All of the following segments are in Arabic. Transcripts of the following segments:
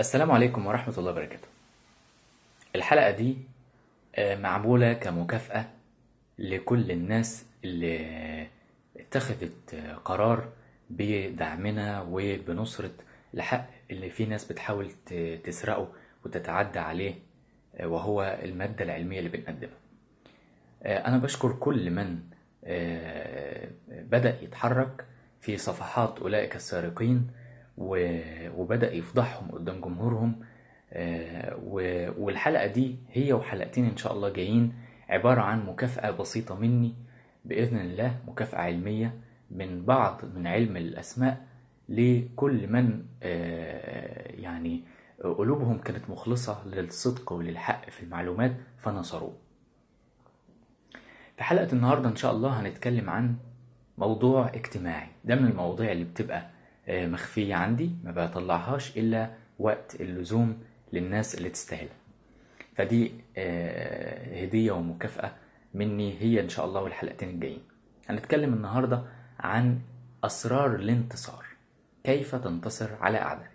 السلام عليكم ورحمة الله وبركاته الحلقة دي آه، معمولة كمكافأة لكل الناس اللي اتخذت آه، قرار بدعمنا وبنصرة الحق اللي في ناس بتحاول تسرقه وتتعدى عليه آه، وهو المادة العلمية اللي بنقدمها أنا بشكر كل من بدأ يتحرك في صفحات أولئك السارقين وبدأ يفضحهم قدام جمهورهم آه، والحلقة دي هي وحلقتين إن شاء الله جايين عبارة عن مكافأة بسيطة مني بإذن الله مكافأة علمية من بعض من علم الأسماء لكل من آه، يعني قلوبهم كانت مخلصة للصدق وللحق في المعلومات فنصروه في حلقة النهاردة إن شاء الله هنتكلم عن موضوع اجتماعي ده من المواضيع اللي بتبقى آه، مخفية عندي ما بطلعهاش إلا وقت اللزوم للناس اللي تستاهلها فدي آه، هدية ومكافأة مني هي إن شاء الله والحلقتين الجايين هنتكلم النهاردة عن أسرار الانتصار كيف تنتصر على أعدائك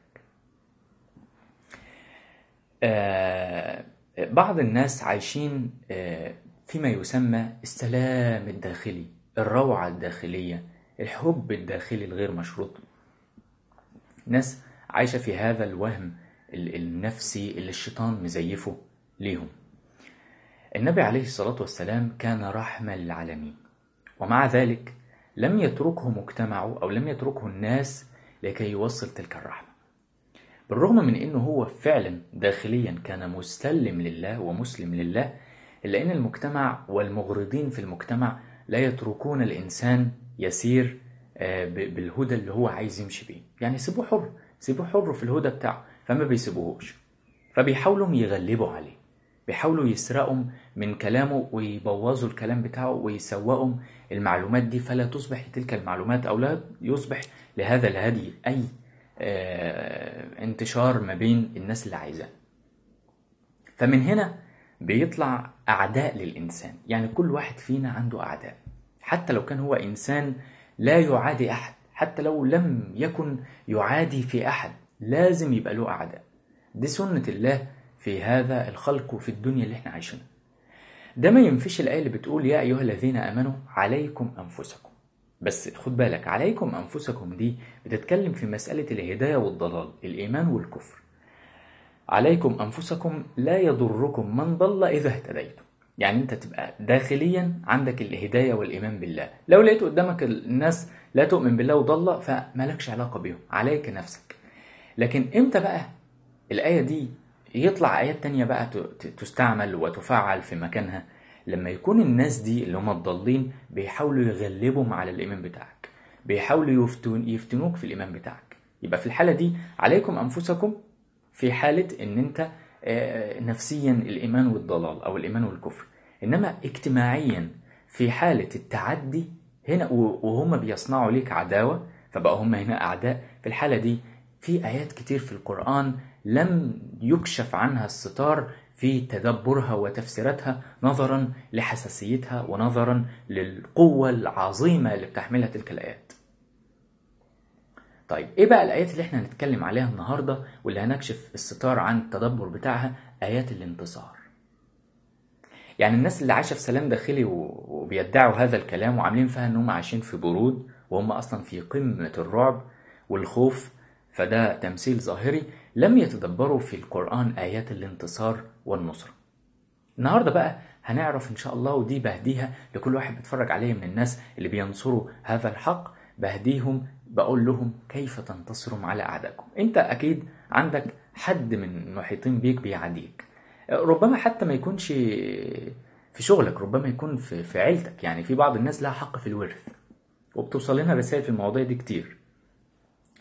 آه، بعض الناس عايشين فيما يسمى السلام الداخلي الروعة الداخلية الحب الداخلي الغير مشروط ناس عايشة في هذا الوهم النفسي اللي الشيطان مزيفه ليهم النبي عليه الصلاة والسلام كان رحمة للعالمين ومع ذلك لم يتركه مجتمعه أو لم يتركه الناس لكي يوصل تلك الرحمة بالرغم من أنه هو فعلا داخليا كان مستلم لله ومسلم لله إلا أن المجتمع والمغرضين في المجتمع لا يتركون الإنسان يسير آه، بالهدى اللي هو عايز يمشي بيه يعني سيبوه حر سيبوه حر في الهدى بتاعه فما بيسيبوهوش فبيحاولوا يغلبوا عليه بيحاولوا يسرقوا من كلامه ويبوظوا الكلام بتاعه ويسوقوا المعلومات دي فلا تصبح تلك المعلومات او لا يصبح لهذا الهدي اي آه، انتشار ما بين الناس اللي عايزاه فمن هنا بيطلع اعداء للانسان يعني كل واحد فينا عنده اعداء حتى لو كان هو انسان آه لا يعادي أحد حتى لو لم يكن يعادي في أحد لازم يبقى له أعداء دي سنة الله في هذا الخلق وفي الدنيا اللي احنا عايشينها ده ما ينفيش الآية اللي بتقول يا أيها الذين آمنوا عليكم أنفسكم بس خد بالك عليكم أنفسكم دي بتتكلم في مسألة الهداية والضلال الإيمان والكفر عليكم أنفسكم لا يضركم من ضل إذا اهتديتم يعني انت تبقى داخليا عندك الهدايه والايمان بالله لو لقيت قدامك الناس لا تؤمن بالله وضله فمالكش علاقه بيهم عليك نفسك لكن امتى بقى الايه دي يطلع ايات تانية بقى تستعمل وتفعل في مكانها لما يكون الناس دي اللي هم الضالين بيحاولوا يغلبهم على الايمان بتاعك بيحاولوا يفتون يفتنوك في الايمان بتاعك يبقى في الحاله دي عليكم انفسكم في حاله ان انت آه، نفسيا الإيمان والضلال أو الإيمان والكفر إنما اجتماعيا في حالة التعدي هنا وهم بيصنعوا ليك عداوة فبقى هم هنا أعداء في الحالة دي في آيات كتير في القرآن لم يكشف عنها الستار في تدبرها وتفسيراتها نظرا لحساسيتها ونظرا للقوة العظيمة اللي بتحملها تلك الآيات طيب ايه بقى الايات اللي احنا هنتكلم عليها النهارده واللي هنكشف الستار عن التدبر بتاعها ايات الانتصار يعني الناس اللي عايشه في سلام داخلي وبيدعوا هذا الكلام وعاملين فيها انهم عايشين في برود وهم اصلا في قمه الرعب والخوف فده تمثيل ظاهري لم يتدبروا في القران ايات الانتصار والنصره النهارده بقى هنعرف ان شاء الله ودي بهديها لكل واحد بيتفرج عليه من الناس اللي بينصروا هذا الحق بهديهم بقول لهم كيف تنتصرم على أعدائكم أنت أكيد عندك حد من المحيطين بيك بيعاديك ربما حتى ما يكونش في شغلك ربما يكون في, في عيلتك يعني في بعض الناس لها حق في الورث وبتوصل لنا رسائل في المواضيع دي كتير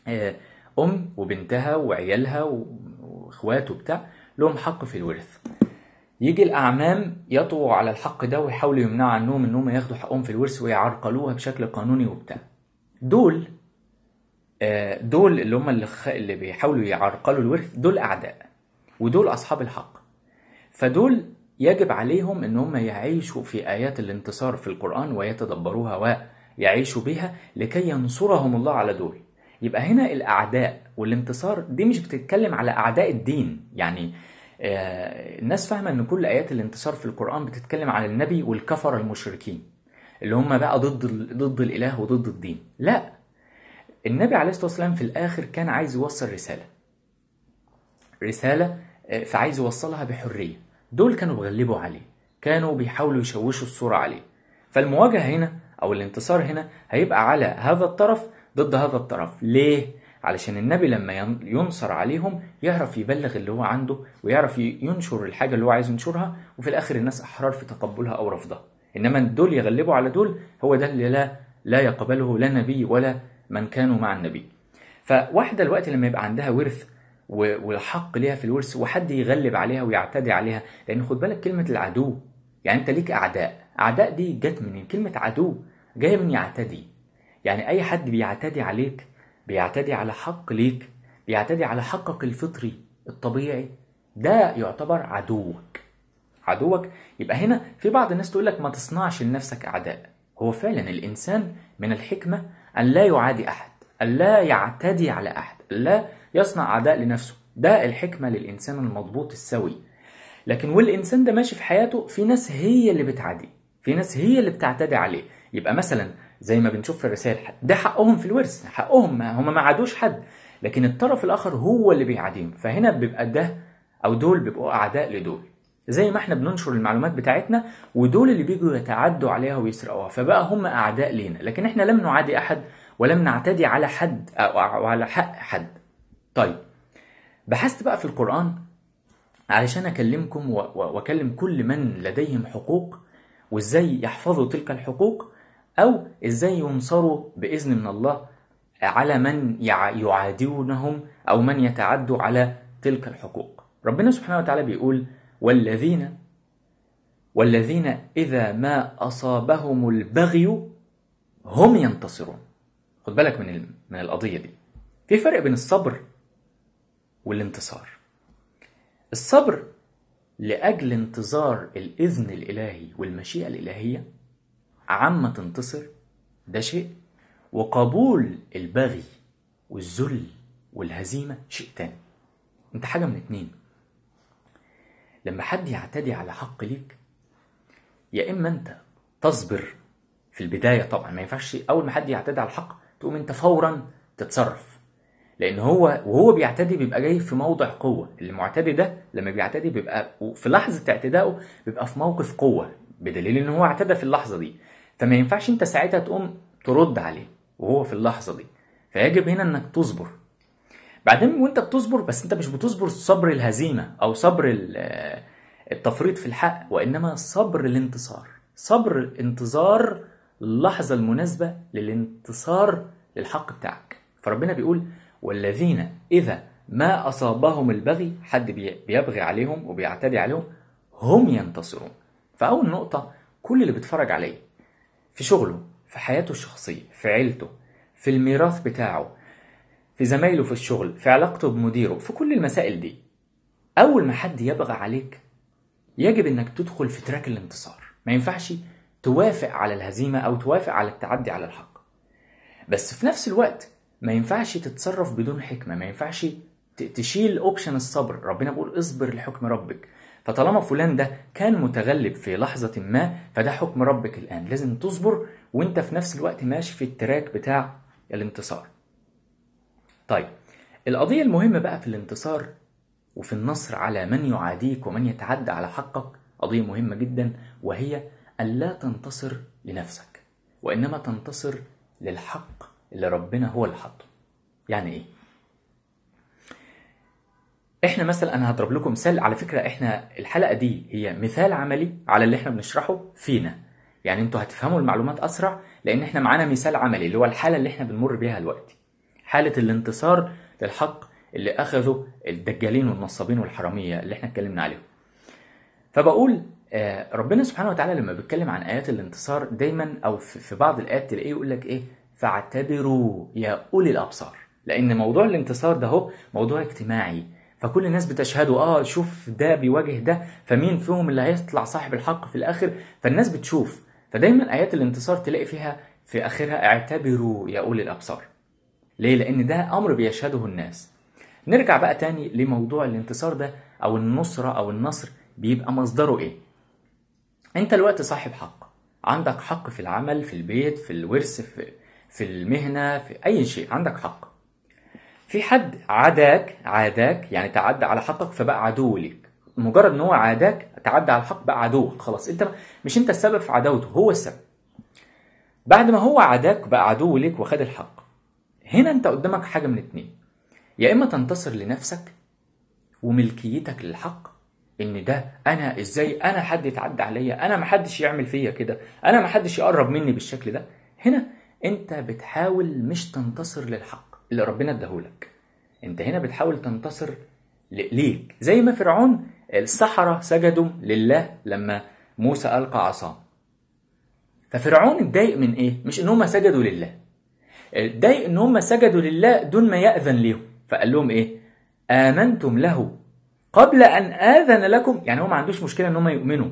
آه، أم وبنتها وعيالها وإخواته وبتاع لهم حق في الورث يجي الأعمام يطغوا على الحق ده ويحاولوا يمنعوا عنهم إنهم ياخدوا حقهم في الورث ويعرقلوها بشكل قانوني وبتاع دول آه، دول اللي هم اللي, اللي بيحاولوا يعرقلوا الورث دول اعداء ودول اصحاب الحق فدول يجب عليهم ان هم يعيشوا في ايات الانتصار في القران ويتدبروها ويعيشوا بها لكي ينصرهم الله على دول يبقى هنا الاعداء والانتصار دي مش بتتكلم على اعداء الدين يعني آه، الناس فاهمه ان كل ايات الانتصار في القران بتتكلم على النبي والكفر المشركين اللي هم بقى ضد ضد الاله وضد الدين لا النبي عليه الصلاه والسلام في الاخر كان عايز يوصل رساله رساله آه، فعايز يوصلها بحريه دول كانوا بيغلبوا عليه كانوا بيحاولوا يشوشوا الصوره عليه فالمواجهه هنا او الانتصار هنا هيبقى على هذا الطرف ضد هذا الطرف ليه علشان النبي لما ينصر عليهم يعرف يبلغ اللي هو عنده ويعرف ينشر الحاجة اللي هو عايز ينشرها وفي الآخر الناس أحرار في تقبلها أو رفضها إنما دول يغلبوا على دول هو ده اللي لا لا يقبله لا نبي ولا من كانوا مع النبي فواحدة الوقت لما يبقى عندها ورث والحق ليها في الورث وحد يغلب عليها ويعتدي عليها لأن خد بالك كلمة العدو يعني أنت ليك أعداء أعداء دي جت منين كلمة عدو جاية من يعتدي يعني أي حد بيعتدي عليك بيعتدي على حق ليك بيعتدي على حقك الفطري الطبيعي ده يعتبر عدوك عدوك يبقى هنا في بعض الناس تقول لك ما تصنعش لنفسك أعداء هو فعلا الإنسان من الحكمة أن لا يعادي أحد أن لا يعتدي على أحد أن لا يصنع أعداء لنفسه ده الحكمة للإنسان المضبوط السوي لكن والإنسان ده ماشي في حياته في ناس هي اللي بتعادي في ناس هي اللي بتعتدي عليه يبقى مثلا زي ما بنشوف في الرسائل ده حقهم في الورث حقهم ما هم ما عادوش حد لكن الطرف الآخر هو اللي بيعاديهم فهنا بيبقى ده أو دول بيبقوا أعداء لدول زي ما احنا بننشر المعلومات بتاعتنا ودول اللي بيجوا يتعدوا عليها ويسرقوها فبقى هم اعداء لينا لكن احنا لم نعادي احد ولم نعتدي على حد او على حق حد طيب بحثت بقى في القران علشان اكلمكم واكلم كل من لديهم حقوق وازاي يحفظوا تلك الحقوق او ازاي ينصروا باذن من الله على من يعادونهم او من يتعدوا على تلك الحقوق ربنا سبحانه وتعالى بيقول والذين والذين إذا ما أصابهم البغي هم ينتصرون خد بالك من من القضية دي في فرق بين الصبر والانتصار الصبر لأجل انتظار الإذن الإلهي والمشيئة الإلهية عما تنتصر ده شيء وقبول البغي والذل والهزيمة شيء تاني انت حاجة من اتنين لما حد يعتدي على حق ليك يا اما انت تصبر في البدايه طبعا ما ينفعش اول ما حد يعتدي على الحق تقوم انت فورا تتصرف لان هو وهو بيعتدي بيبقى جاي في موضع قوه المعتدي ده لما بيعتدي بيبقى في لحظه اعتدائه بيبقى في موقف قوه بدليل ان هو اعتدى في اللحظه دي فما ينفعش انت ساعتها تقوم ترد عليه وهو في اللحظه دي فيجب هنا انك تصبر بعدين وانت بتصبر بس انت مش بتصبر صبر الهزيمه او صبر التفريط في الحق وانما صبر الانتصار صبر انتظار اللحظه المناسبه للانتصار للحق بتاعك فربنا بيقول والذين اذا ما اصابهم البغي حد بيبغي عليهم وبيعتدي عليهم هم ينتصرون فاول نقطه كل اللي بيتفرج عليه في شغله في حياته الشخصيه في عيلته في الميراث بتاعه في زمايله في الشغل في علاقته بمديره في كل المسائل دي اول ما حد يبغى عليك يجب انك تدخل في تراك الانتصار ما ينفعش توافق على الهزيمه او توافق على التعدي على الحق بس في نفس الوقت ما ينفعش تتصرف بدون حكمه ما ينفعش تشيل اوبشن الصبر ربنا بيقول اصبر لحكم ربك فطالما فلان ده كان متغلب في لحظة ما فده حكم ربك الآن لازم تصبر وانت في نفس الوقت ماشي في التراك بتاع الانتصار طيب القضية المهمة بقى في الانتصار وفي النصر على من يعاديك ومن يتعدى على حقك قضية مهمة جدا وهي ألا تنتصر لنفسك وإنما تنتصر للحق اللي ربنا هو اللي حطه يعني إيه؟ احنا مثلا انا هضرب لكم مثال على فكره احنا الحلقه دي هي مثال عملي على اللي احنا بنشرحه فينا يعني انتوا هتفهموا المعلومات اسرع لان احنا معانا مثال عملي اللي هو الحاله اللي احنا بنمر بيها دلوقتي حالة الانتصار للحق اللي أخذه الدجالين والنصابين والحرامية اللي احنا اتكلمنا عليهم فبقول آه، ربنا سبحانه وتعالى لما بيتكلم عن آيات الانتصار دايما أو في بعض الآيات تلاقيه يقول لك إيه فاعتبروا يا أولي الأبصار لأن موضوع الانتصار ده هو موضوع اجتماعي فكل الناس بتشهده اه شوف ده بيواجه ده فمين فيهم اللي هيطلع صاحب الحق في الاخر فالناس بتشوف فدايما ايات الانتصار تلاقي فيها في اخرها اعتبروا يا اولي الابصار ليه؟ لأن ده أمر بيشهده الناس نرجع بقى تاني لموضوع الانتصار ده أو النصرة أو النصر بيبقى مصدره إيه؟ أنت الوقت صاحب حق عندك حق في العمل في البيت في الورث في, في المهنة في أي شيء عندك حق في حد عاداك عاداك يعني تعدى على حقك فبقى عدو ليك مجرد ان هو عاداك تعدى على الحق بقى عدوك خلاص انت مش انت السبب في عداوته هو السبب بعد ما هو عداك بقى عدو ليك وخد الحق هنا انت قدامك حاجه من اتنين يا اما تنتصر لنفسك وملكيتك للحق ان ده انا ازاي انا حد يتعدى عليا انا محدش يعمل فيا كده انا محدش يقرب مني بالشكل ده هنا انت بتحاول مش تنتصر للحق اللي ربنا اداهولك انت هنا بتحاول تنتصر ليك زي ما فرعون السحرة سجدوا لله لما موسى ألقى عصاه ففرعون اتضايق من ايه مش ان هم سجدوا لله اتضايق ان هم سجدوا لله دون ما ياذن ليهم فقال لهم ايه امنتم له قبل ان اذن لكم يعني هو ما عندوش مشكله ان هم يؤمنوا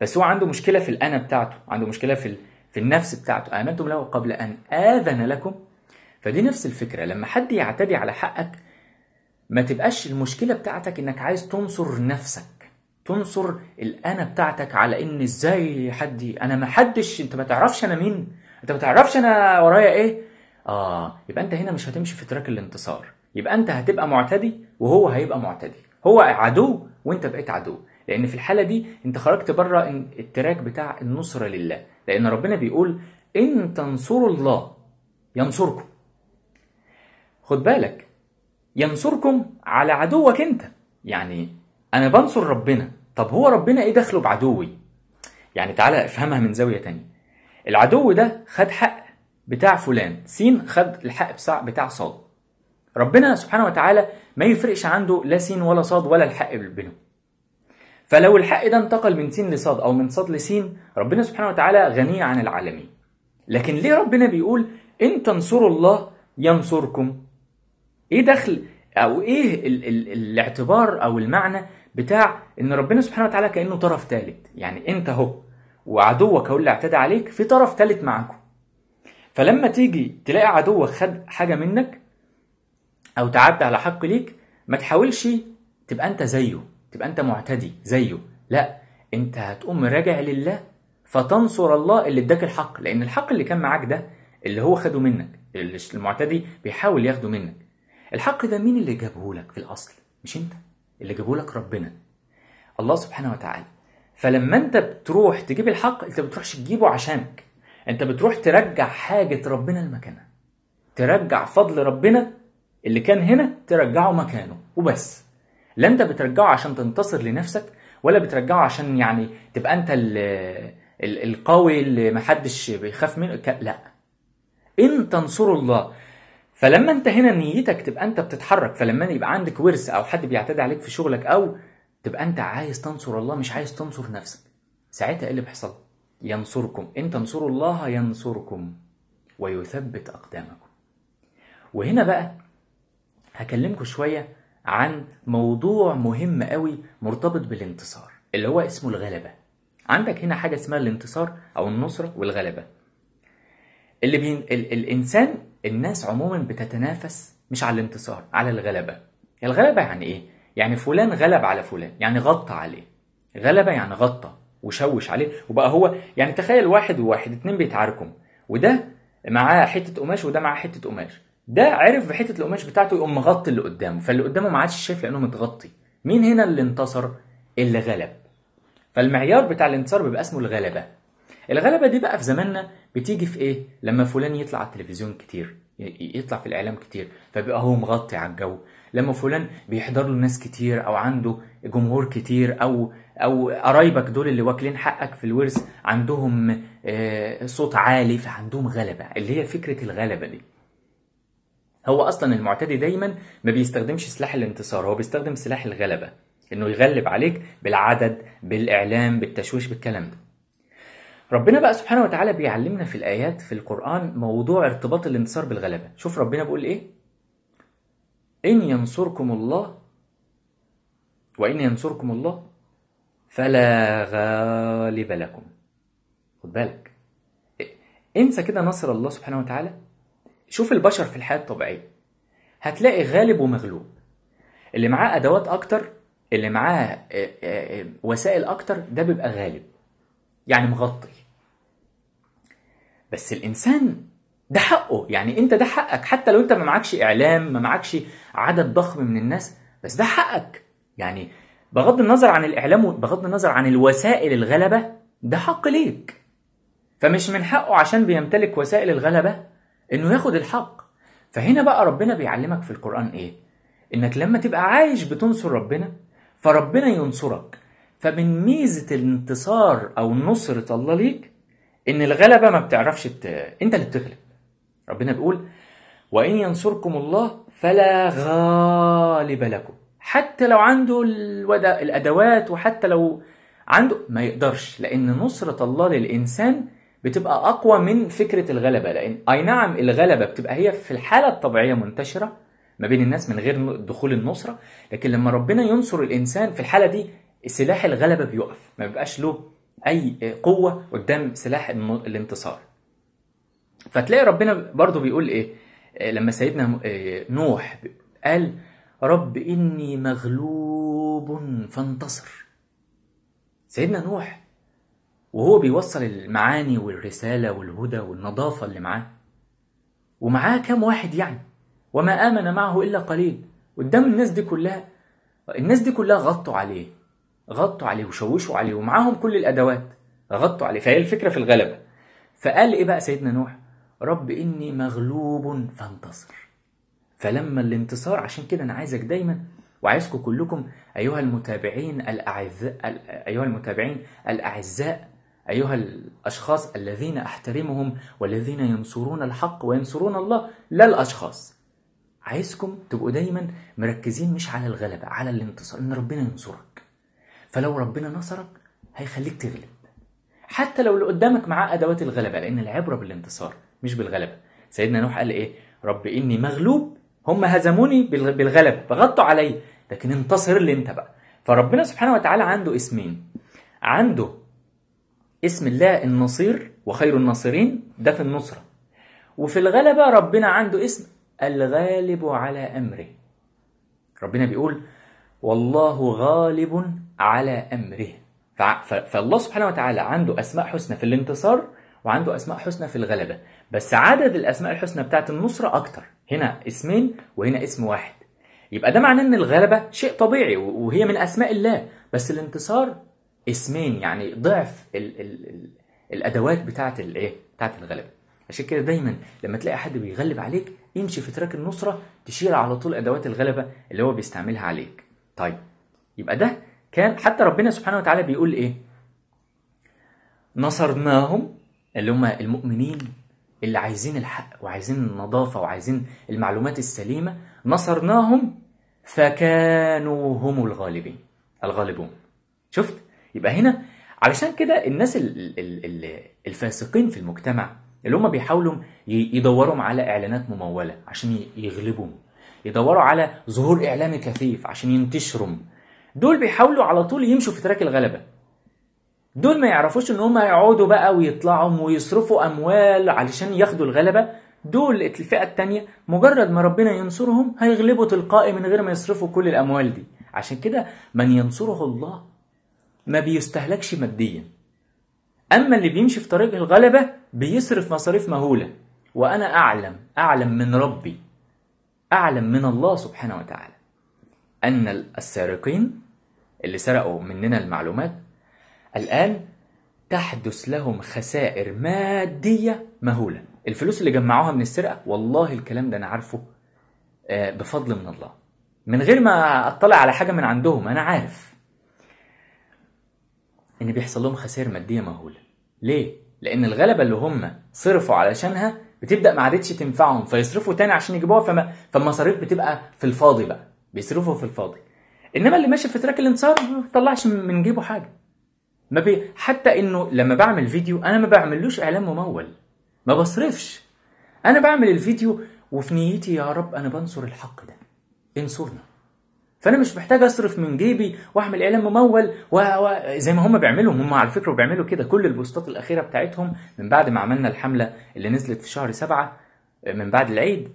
بس هو عنده مشكله في الانا بتاعته عنده مشكله في في النفس بتاعته امنتم له قبل ان اذن لكم فدي نفس الفكره لما حد يعتدي على حقك ما تبقاش المشكله بتاعتك انك عايز تنصر نفسك تنصر الانا بتاعتك على ان ازاي حد انا ما حدش انت ما تعرفش انا مين انت ما تعرفش انا ورايا ايه اه يبقى انت هنا مش هتمشي في تراك الانتصار يبقى انت هتبقى معتدي وهو هيبقى معتدي هو عدو وانت بقيت عدو لان في الحاله دي انت خرجت بره التراك بتاع النصره لله لان ربنا بيقول ان تنصروا الله ينصركم خد بالك ينصركم على عدوك انت يعني انا بنصر ربنا طب هو ربنا ايه دخله بعدوي يعني تعالى افهمها من زاويه تانية العدو ده خد حق بتاع فلان سين خد الحق بتاع بتاع صاد ربنا سبحانه وتعالى ما يفرقش عنده لا سين ولا صاد ولا الحق بينهم فلو الحق ده انتقل من سين لصاد او من صاد لسين ربنا سبحانه وتعالى غني عن العالمين لكن ليه ربنا بيقول ان تنصروا الله ينصركم ايه دخل او ايه الـ الـ الاعتبار او المعنى بتاع ان ربنا سبحانه وتعالى كانه طرف ثالث يعني انت اهو وعدوك هو اللي اعتدى عليك في طرف ثالث معاكم فلما تيجي تلاقي عدوك خد حاجه منك او تعدى على حق ليك ما تحاولش تبقى انت زيه تبقى انت معتدي زيه لا انت هتقوم راجع لله فتنصر الله اللي اداك الحق لان الحق اللي كان معاك ده اللي هو خده منك المعتدي بيحاول ياخده منك الحق ده مين اللي جابه لك في الاصل مش انت اللي جابه لك ربنا الله سبحانه وتعالى فلما انت بتروح تجيب الحق انت بتروحش تجيبه عشانك انت بتروح ترجع حاجة ربنا لمكانها ترجع فضل ربنا اللي كان هنا ترجعه مكانه وبس لا انت بترجعه عشان تنتصر لنفسك ولا بترجعه عشان يعني تبقى انت الـ الـ القوي اللي محدش بيخاف منه لا ان تنصر الله فلما انت هنا نيتك تبقى انت بتتحرك فلما يبقى عندك ورث او حد بيعتدي عليك في شغلك او تبقى انت عايز تنصر الله مش عايز تنصر نفسك ساعتها ايه اللي بيحصل ينصركم إن تنصروا الله ينصركم ويثبت أقدامكم وهنا بقى هكلمكم شوية عن موضوع مهم قوي مرتبط بالانتصار اللي هو اسمه الغلبة عندك هنا حاجة اسمها الانتصار أو النصرة والغلبة اللي بين ال... الإنسان الناس عموما بتتنافس مش على الانتصار على الغلبة الغلبة يعني إيه؟ يعني فلان غلب على فلان يعني غطى عليه غلبة يعني غطى وشوش عليه وبقى هو يعني تخيل واحد وواحد اتنين بيتعاركم وده معاه حته قماش وده معاه حته قماش ده عرف بحته القماش بتاعته يقوم مغطي اللي قدامه فاللي قدامه ما عادش شايف لانه متغطي مين هنا اللي انتصر اللي غلب فالمعيار بتاع الانتصار بيبقى اسمه الغلبه الغلبه دي بقى في زماننا بتيجي في ايه لما فلان يطلع على التلفزيون كتير يطلع في الاعلام كتير فبيبقى هو مغطي على الجو لما فلان بيحضر له ناس كتير او عنده جمهور كتير او او قرايبك دول اللي واكلين حقك في الورث عندهم آه، صوت عالي فعندهم غلبه اللي هي فكره الغلبه دي هو اصلا المعتدي دايما ما بيستخدمش سلاح الانتصار هو بيستخدم سلاح الغلبه انه يغلب عليك بالعدد بالاعلام بالتشويش بالكلام ده ربنا بقى سبحانه وتعالى بيعلمنا في الايات في القران موضوع ارتباط الانتصار بالغلبه شوف ربنا بيقول ايه ان ينصركم الله وان ينصركم الله فلا غالب لكم خد بالك انسى كده نصر الله سبحانه وتعالى شوف البشر في الحياة الطبيعية هتلاقي غالب ومغلوب اللي معاه أدوات أكتر اللي معاه آه، آه، آه، وسائل أكتر ده بيبقى غالب يعني مغطي بس الإنسان ده حقه يعني انت ده حقك حتى لو انت ما معكش اعلام ما معكش عدد ضخم من الناس بس ده حقك يعني بغض النظر عن الإعلام بغض النظر عن الوسائل الغلبة ده حق ليك فمش من حقه عشان بيمتلك وسائل الغلبة إنه ياخد الحق فهنا بقى ربنا بيعلمك في القرآن إيه؟ إنك لما تبقى عايش بتنصر ربنا فربنا ينصرك فمن ميزة الانتصار أو نصرة الله ليك إن الغلبة ما بتعرفش الت... أنت اللي بتغلب ربنا بيقول وإن ينصركم الله فلا غالب لكم حتى لو عنده الادوات وحتى لو عنده ما يقدرش لان نصره الله للانسان بتبقى اقوى من فكره الغلبه لان اي نعم الغلبه بتبقى هي في الحاله الطبيعيه منتشره ما بين الناس من غير دخول النصره لكن لما ربنا ينصر الانسان في الحاله دي سلاح الغلبه بيقف ما بيبقاش له اي قوه قدام سلاح الانتصار فتلاقي ربنا برضو بيقول ايه لما سيدنا آه، نوح قال رب إني مغلوب فانتصر سيدنا نوح وهو بيوصل المعاني والرسالة والهدى والنظافة اللي معاه ومعاه كام واحد يعني وما آمن معه إلا قليل قدام الناس دي كلها الناس دي كلها غطوا عليه غطوا عليه وشوشوا عليه ومعاهم كل الأدوات غطوا عليه فهي الفكرة في الغلبة فقال إيه بقى سيدنا نوح رب إني مغلوب فانتصر فلما الانتصار عشان كده انا عايزك دايما وعايزكم كلكم ايها المتابعين الاعزاء ايها المتابعين الاعزاء ايها الاشخاص الذين احترمهم والذين ينصرون الحق وينصرون الله لا الاشخاص عايزكم تبقوا دايما مركزين مش على الغلبه على الانتصار ان ربنا ينصرك فلو ربنا نصرك هيخليك تغلب حتى لو اللي قدامك معاه ادوات الغلبه لان العبره بالانتصار مش بالغلبه سيدنا نوح قال ايه رب اني مغلوب هم هزموني بالغلبه فغطوا عليا لكن انتصر لي انت بقى فربنا سبحانه وتعالى عنده اسمين عنده اسم الله النصير وخير الناصرين ده في النصره وفي الغلبه ربنا عنده اسم الغالب على امره ربنا بيقول والله غالب على امره فالله سبحانه وتعالى عنده اسماء حسنى في الانتصار وعنده اسماء حسنى في الغلبه بس عدد الاسماء الحسنى بتاعت النصره اكتر هنا اسمين وهنا اسم واحد يبقى ده معناه ان الغلبه شيء طبيعي وهي من اسماء الله بس الانتصار اسمين يعني ضعف الـ الـ الـ الادوات بتاعه الايه بتاعه الغلبه عشان كده دايما لما تلاقي حد بيغلب عليك امشي في تراك النصره تشيل على طول ادوات الغلبه اللي هو بيستعملها عليك طيب يبقى ده كان حتى ربنا سبحانه وتعالى بيقول ايه نصرناهم اللي هم المؤمنين اللي عايزين الحق وعايزين النظافة وعايزين المعلومات السليمة نصرناهم فكانوا هم الغالبين الغالبون شفت يبقى هنا علشان كده الناس الفاسقين في المجتمع اللي هم بيحاولوا يدوروا على اعلانات مموله عشان يغلبهم يدوروا على ظهور اعلامي كثيف عشان ينتشروا دول بيحاولوا على طول يمشوا في تراك الغلبه دول ما يعرفوش ان هم يقعدوا بقى ويطلعوا ويصرفوا اموال علشان ياخدوا الغلبه دول الفئه التانية مجرد ما ربنا ينصرهم هيغلبوا تلقائي من غير ما يصرفوا كل الاموال دي عشان كده من ينصره الله ما بيستهلكش ماديا اما اللي بيمشي في طريق الغلبه بيصرف مصاريف مهوله وانا اعلم اعلم من ربي اعلم من الله سبحانه وتعالى ان السارقين اللي سرقوا مننا المعلومات الآن تحدث لهم خسائر مادية مهولة الفلوس اللي جمعوها من السرقة والله الكلام ده أنا عارفه آه، بفضل من الله من غير ما أطلع على حاجة من عندهم أنا عارف إن بيحصل لهم خسائر مادية مهولة ليه؟ لأن الغلبة اللي هم صرفوا علشانها بتبدأ ما عادتش تنفعهم فيصرفوا تاني عشان يجيبوها فما فالمصاريف بتبقى في الفاضي بقى بيصرفوا في الفاضي انما اللي ماشي في تراك الانتصار ما بيطلعش من جيبه حاجه ما بي حتى انه لما بعمل فيديو انا ما بعملوش اعلان ممول ما بصرفش انا بعمل الفيديو وفي نيتي يا رب انا بنصر الحق ده انصرنا فانا مش محتاج اصرف من جيبي واعمل اعلان ممول و... و... زي ما هم بيعملوا هم على فكره بيعملوا كده كل البوستات الاخيره بتاعتهم من بعد ما عملنا الحمله اللي نزلت في شهر سبعة من بعد العيد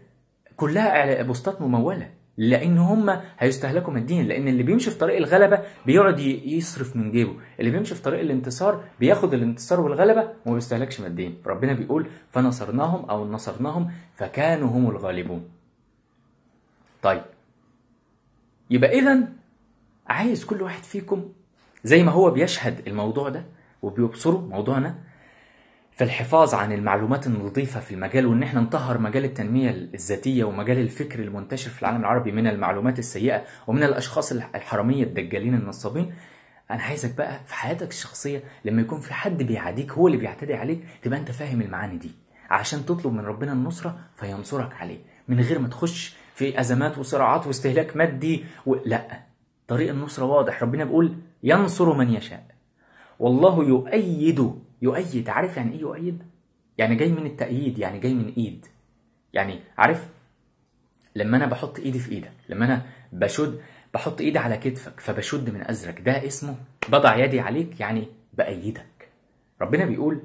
كلها بوستات مموله لان هم هيستهلكوا ماديا لان اللي بيمشي في طريق الغلبه بيقعد يصرف من جيبه اللي بيمشي في طريق الانتصار بياخد الانتصار والغلبه وما بيستهلكش ماديا ربنا بيقول فنصرناهم او نصرناهم فكانوا هم الغالبون طيب يبقى اذا عايز كل واحد فيكم زي ما هو بيشهد الموضوع ده وبيبصره موضوعنا فالحفاظ عن المعلومات النظيفة في المجال وإن احنا نطهر مجال التنمية الذاتية ومجال الفكر المنتشر في العالم العربي من المعلومات السيئة ومن الأشخاص الحرامية الدجالين النصابين أنا عايزك بقى في حياتك الشخصية لما يكون في حد بيعاديك هو اللي بيعتدي عليك تبقى أنت فاهم المعاني دي عشان تطلب من ربنا النصرة فينصرك عليه من غير ما تخش في أزمات وصراعات واستهلاك مادي و... لا طريق النصرة واضح ربنا بيقول ينصر من يشاء والله يؤيد يؤيد عارف يعني ايه يؤيد يعني جاي من التأييد يعني جاي من ايد يعني عارف لما انا بحط ايدي في ايدك لما انا بشد بحط ايدي على كتفك فبشد من ازرك ده اسمه بضع يدي عليك يعني بأيدك ربنا بيقول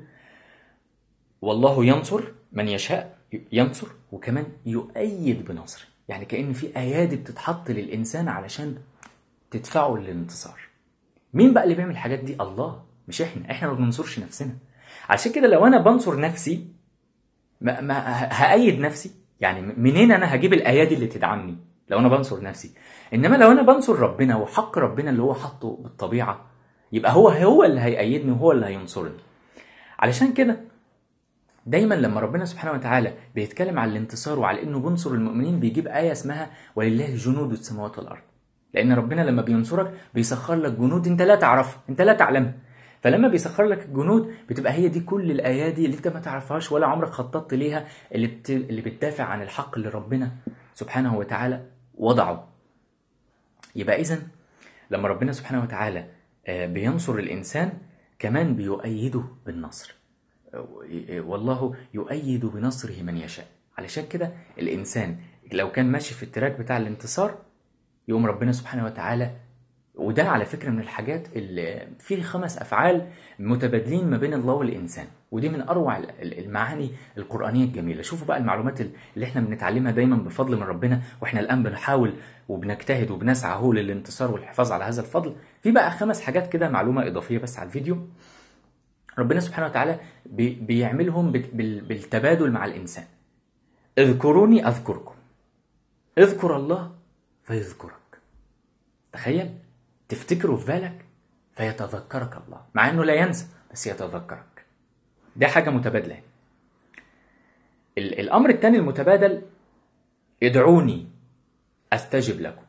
والله ينصر من يشاء ينصر وكمان يؤيد بنصره يعني كأن في أيادي بتتحط للإنسان علشان تدفعه للانتصار مين بقى اللي بيعمل الحاجات دي الله مش احنا احنا ما بننصرش نفسنا عشان كده لو انا بنصر نفسي ما, ما هأيد نفسي يعني منين انا هجيب الايادي اللي تدعمني لو انا بنصر نفسي انما لو انا بنصر ربنا وحق ربنا اللي هو حاطه بالطبيعه يبقى هو هو اللي هيأيدني وهو اللي هينصرني علشان كده دايما لما ربنا سبحانه وتعالى بيتكلم على الانتصار وعلى انه بينصر المؤمنين بيجيب ايه اسمها ولله جنود السماوات والارض لان ربنا لما بينصرك بيسخر لك جنود انت لا تعرفها انت لا تعلمها فلما بيسخر لك الجنود بتبقى هي دي كل الايادي اللي انت ما تعرفهاش ولا عمرك خططت ليها اللي بت... اللي بتدافع عن الحق اللي ربنا سبحانه وتعالى وضعه يبقى اذا لما ربنا سبحانه وتعالى آه، بينصر الانسان كمان بيؤيده بالنصر آه، والله يؤيد بنصره من يشاء علشان كده الانسان لو كان ماشي في التراك بتاع الانتصار يقوم ربنا سبحانه وتعالى وده على فكرة من الحاجات اللي فيه خمس أفعال متبادلين ما بين الله والإنسان ودي من أروع المعاني القرآنية الجميلة شوفوا بقى المعلومات اللي احنا بنتعلمها دايما بفضل من ربنا واحنا الآن بنحاول وبنجتهد وبنسعى هو للانتصار والحفاظ على هذا الفضل في بقى خمس حاجات كده معلومة إضافية بس على الفيديو ربنا سبحانه وتعالى بيعملهم بالتبادل مع الإنسان اذكروني أذكركم اذكر الله فيذكرك تخيل تفتكره في بالك فيتذكرك الله مع انه لا ينسى بس يتذكرك ده حاجه متبادله الامر الثاني المتبادل ادعوني استجب لكم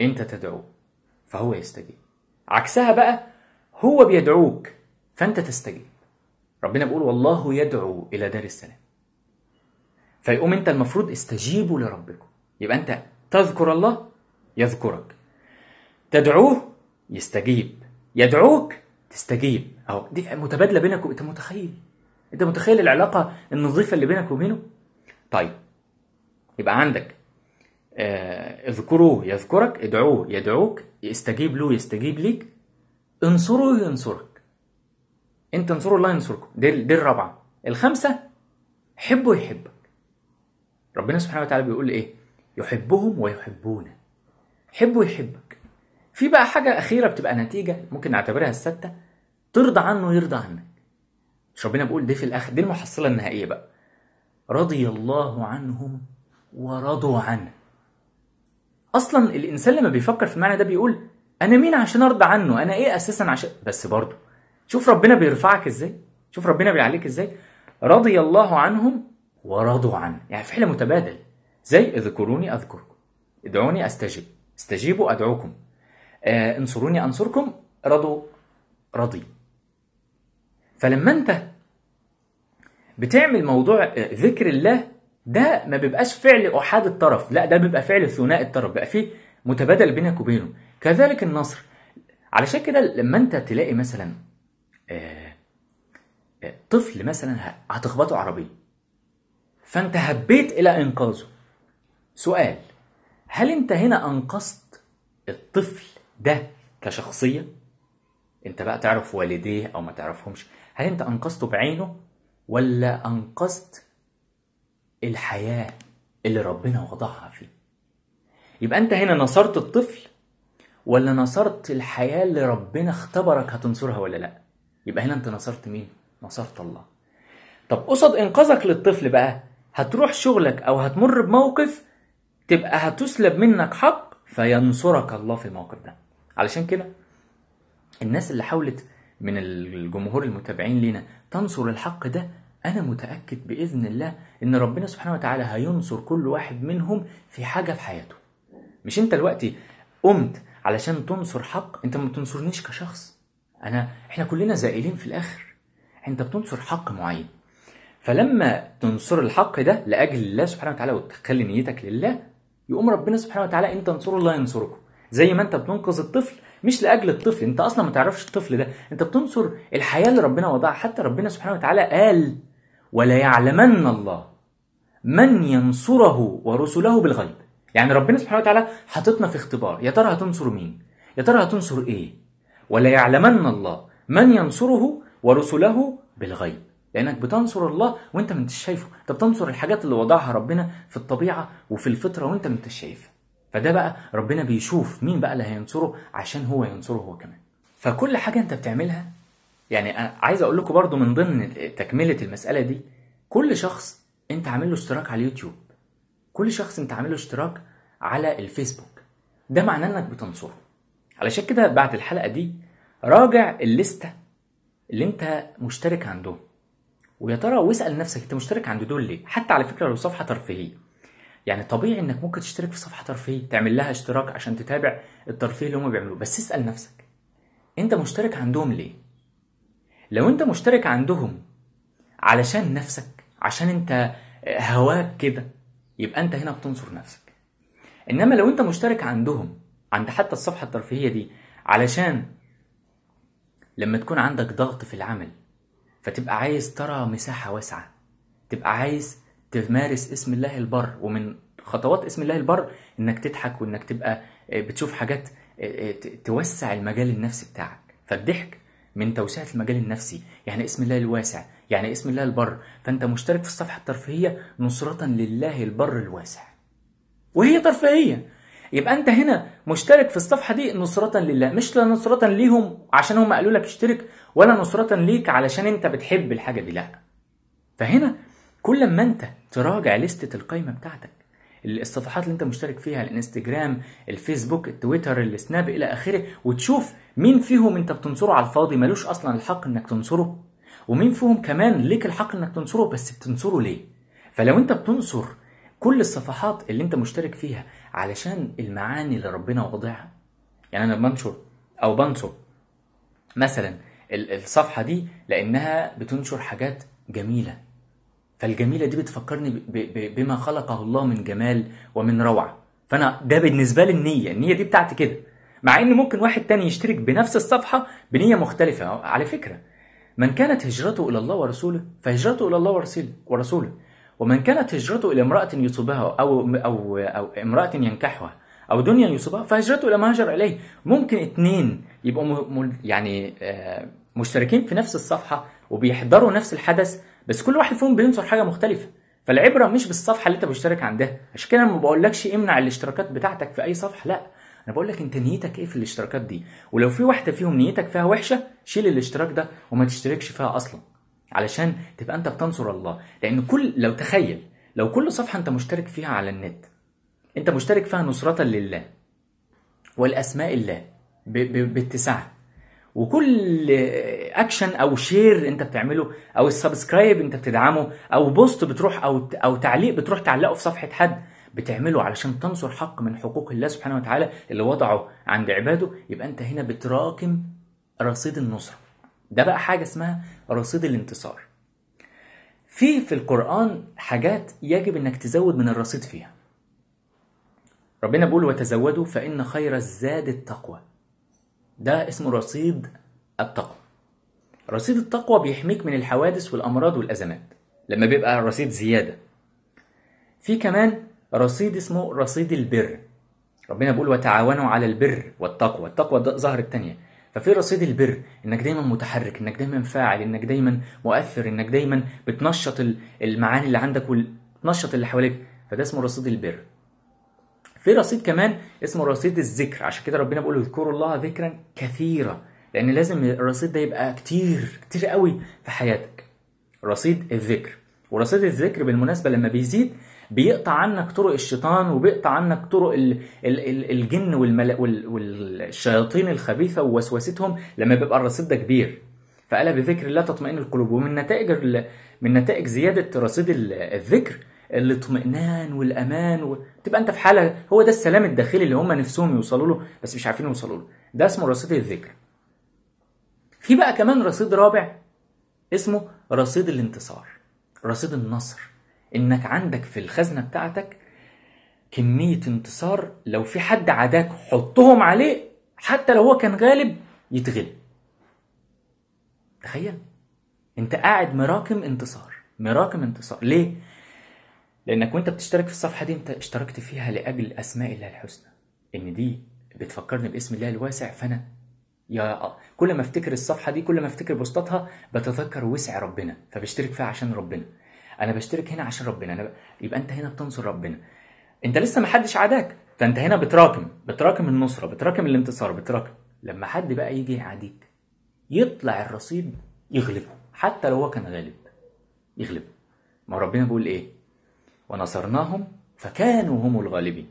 انت تدعو فهو يستجيب عكسها بقى هو بيدعوك فانت تستجيب ربنا بيقول والله يدعو الى دار السلام فيقوم انت المفروض استجيبوا لربكم يبقى انت تذكر الله يذكرك تدعوه يستجيب يدعوك تستجيب اهو دي متبادله بينك انت متخيل انت متخيل العلاقه النظيفه اللي بينك وبينه طيب يبقى عندك آه اذكروه يذكرك ادعوه يدعوك استجيب له يستجيب ليك انصره ينصرك انت انصره الله ينصركم دي, دي الرابعه الخامسه حبه يحبك ربنا سبحانه وتعالى بيقول ايه يحبهم ويحبونه حبه يحبك في بقى حاجة أخيرة بتبقى نتيجة ممكن نعتبرها الستة ترضى عنه يرضى عنك مش ربنا بيقول دي في الآخر دي المحصلة النهائية بقى رضي الله عنهم ورضوا عنه أصلا الإنسان لما بيفكر في المعنى ده بيقول أنا مين عشان أرضى عنه أنا إيه أساسا عشان بس برضه شوف ربنا بيرفعك إزاي شوف ربنا بيعليك إزاي رضي الله عنهم ورضوا عنه يعني في حلة متبادل زي اذكروني أذكركم ادعوني أستجب استجيبوا أدعوكم آه، انصروني انصركم رضوا رضي فلما انت بتعمل موضوع آه، ذكر الله ده ما بيبقاش فعل احاد الطرف لا ده بيبقى فعل ثنائي الطرف بقى فيه متبادل بينك وبينه كذلك النصر علشان كده لما انت تلاقي مثلا آه، طفل مثلا هتخبطه عربيه فانت هبيت الى انقاذه سؤال هل انت هنا انقذت الطفل ده كشخصية انت بقى تعرف والديه او ما تعرفهمش هل انت انقذته بعينه ولا انقذت الحياة اللي ربنا وضعها فيه يبقى انت هنا نصرت الطفل ولا نصرت الحياة اللي ربنا اختبرك هتنصرها ولا لا يبقى هنا انت نصرت مين نصرت الله طب قصد انقاذك للطفل بقى هتروح شغلك او هتمر بموقف تبقى هتسلب منك حق فينصرك الله في الموقف ده علشان كده الناس اللي حاولت من الجمهور المتابعين لينا تنصر الحق ده انا متاكد باذن الله ان ربنا سبحانه وتعالى هينصر كل واحد منهم في حاجه في حياته مش انت دلوقتي قمت علشان تنصر حق انت ما بتنصرنيش كشخص انا احنا كلنا زائلين في الاخر انت بتنصر حق معين فلما تنصر الحق ده لاجل الله سبحانه وتعالى وتخلي نيتك لله يقوم ربنا سبحانه وتعالى انت تنصروا الله ينصركم زي ما انت بتنقذ الطفل مش لاجل الطفل انت اصلا ما تعرفش الطفل ده انت بتنصر الحياه اللي ربنا وضعها حتى ربنا سبحانه وتعالى قال ولا يعلمن الله من ينصره ورسله بالغيب يعني ربنا سبحانه وتعالى حاططنا في اختبار يا ترى هتنصر مين يا ترى هتنصر ايه ولا يعلمن الله من ينصره ورسله بالغيب لانك بتنصر الله وانت ما انتش شايفه انت بتنصر الحاجات اللي وضعها ربنا في الطبيعه وفي الفطره وانت ما انتش شايفها فده بقى ربنا بيشوف مين بقى اللي هينصره عشان هو ينصره هو كمان فكل حاجه انت بتعملها يعني عايز اقول لكم برضو من ضمن تكمله المساله دي كل شخص انت عامل له اشتراك على اليوتيوب كل شخص انت عامل له اشتراك على الفيسبوك ده معناه انك بتنصره علشان كده بعد الحلقه دي راجع الليسته اللي انت مشترك عندهم ويا ترى واسال نفسك انت مشترك عند دول ليه حتى على فكره لو صفحه ترفيهيه يعني طبيعي انك ممكن تشترك في صفحه ترفيه تعمل لها اشتراك عشان تتابع الترفيه اللي هم بيعملوه بس اسال نفسك انت مشترك عندهم ليه لو انت مشترك عندهم علشان نفسك عشان انت هواك كده يبقى انت هنا بتنصر نفسك انما لو انت مشترك عندهم عند حتى الصفحه الترفيهيه دي علشان لما تكون عندك ضغط في العمل فتبقى عايز ترى مساحه واسعه تبقى عايز تمارس اسم الله البر ومن خطوات اسم الله البر انك تضحك وانك تبقى آه، بتشوف حاجات آه، آه، توسع المجال النفسي بتاعك فالضحك من توسعة المجال النفسي يعني اسم الله الواسع يعني اسم الله البر فانت مشترك في الصفحة الترفيهية نصرة لله البر الواسع وهي ترفيهية يبقى انت هنا مشترك في الصفحة دي نصرة لله مش لا نصرة ليهم عشان هم قالوا لك اشترك ولا نصرة ليك علشان انت بتحب الحاجة دي لا فهنا كل ما انت تراجع لستة القايمة بتاعتك الصفحات اللي انت مشترك فيها الانستجرام الفيسبوك التويتر السناب الى اخره وتشوف مين فيهم انت بتنصره على الفاضي ملوش اصلا الحق انك تنصره ومين فيهم كمان ليك الحق انك تنصره بس بتنصره ليه فلو انت بتنصر كل الصفحات اللي انت مشترك فيها علشان المعاني اللي ربنا واضعها يعني انا بنشر او بنصر مثلا الصفحه دي لانها بتنشر حاجات جميله فالجميلة دي بتفكرني بما خلقه الله من جمال ومن روعة فأنا ده بالنسبة لي النية النية دي بتاعتي كده مع ان ممكن واحد تاني يشترك بنفس الصفحة بنية مختلفة على فكرة من كانت هجرته إلى الله ورسوله فهجرته إلى الله ورسوله ومن كانت هجرته إلى امرأة يصيبها أو أو أو امرأة ينكحها أو دنيا يصيبها فهجرته إلى ما هاجر إليه ممكن اتنين يبقوا يعني آه، مشتركين في نفس الصفحة وبيحضروا نفس الحدث بس كل واحد فيهم بينشر حاجه مختلفه فالعبره مش بالصفحه اللي انت مشترك عندها عشان كده ما بقولكش امنع الاشتراكات بتاعتك في اي صفحه لا انا بقول لك انت نيتك ايه في الاشتراكات دي ولو في واحده فيهم نيتك فيها وحشه شيل الاشتراك ده وما تشتركش فيها اصلا علشان تبقى انت بتنصر الله لان كل لو تخيل لو كل صفحه انت مشترك فيها على النت انت مشترك فيها نصره لله والاسماء الله باتساعها وكل اكشن او شير انت بتعمله او السبسكرايب انت بتدعمه او بوست بتروح او او تعليق بتروح تعلقه في صفحه حد بتعمله علشان تنصر حق من حقوق الله سبحانه وتعالى اللي وضعه عند عباده يبقى انت هنا بتراكم رصيد النصره ده بقى حاجه اسمها رصيد الانتصار في في القران حاجات يجب انك تزود من الرصيد فيها ربنا بيقول وتزودوا فان خير الزاد التقوى ده اسمه رصيد التقوى رصيد التقوى بيحميك من الحوادث والأمراض والأزمات لما بيبقى رصيد زيادة في كمان رصيد اسمه رصيد البر ربنا بيقول وتعاونوا على البر والتقوى التقوى ده ظهر التانية ففي رصيد البر انك دايما متحرك انك دايما فاعل انك دايما مؤثر انك دايما بتنشط المعاني اللي عندك وتنشط اللي حواليك فده اسمه رصيد البر في رصيد كمان اسمه رصيد الذكر عشان كده ربنا بيقول اذكروا الله ذكرا كثيرا لان لازم الرصيد ده يبقى كتير كتير قوي في حياتك رصيد الذكر ورصيد الذكر بالمناسبة لما بيزيد بيقطع عنك طرق الشيطان وبيقطع عنك طرق الـ الـ الـ الجن والشياطين الخبيثة ووسوستهم لما بيبقى الرصيد ده كبير فقال بذكر الله تطمئن القلوب ومن نتائج من نتائج زيادة رصيد الذكر الاطمئنان والامان و... تبقى انت في حاله هو ده السلام الداخلي اللي هم نفسهم يوصلوا له بس مش عارفين يوصلوا له ده اسمه رصيد الذكر في بقى كمان رصيد رابع اسمه رصيد الانتصار رصيد النصر انك عندك في الخزنه بتاعتك كميه انتصار لو في حد عداك حطهم عليه حتى لو هو كان غالب يتغلب تخيل انت قاعد مراكم انتصار مراكم انتصار ليه لانك وانت بتشترك في الصفحه دي انت اشتركت فيها لاجل اسماء الله الحسنى ان دي بتفكرني باسم الله الواسع فانا يا كل ما افتكر الصفحه دي كل ما افتكر بوستاتها بتذكر وسع ربنا فبشترك فيها عشان ربنا انا بشترك هنا عشان ربنا انا ب... يبقى انت هنا بتنصر ربنا انت لسه ما حدش عداك فانت هنا بتراكم بتراكم النصره بتراكم الانتصار بتراكم لما حد بقى يجي يعاديك يطلع الرصيد يغلبه حتى لو هو كان غالب يغلبه ما ربنا بيقول ايه ونصرناهم فكانوا هم الغالبين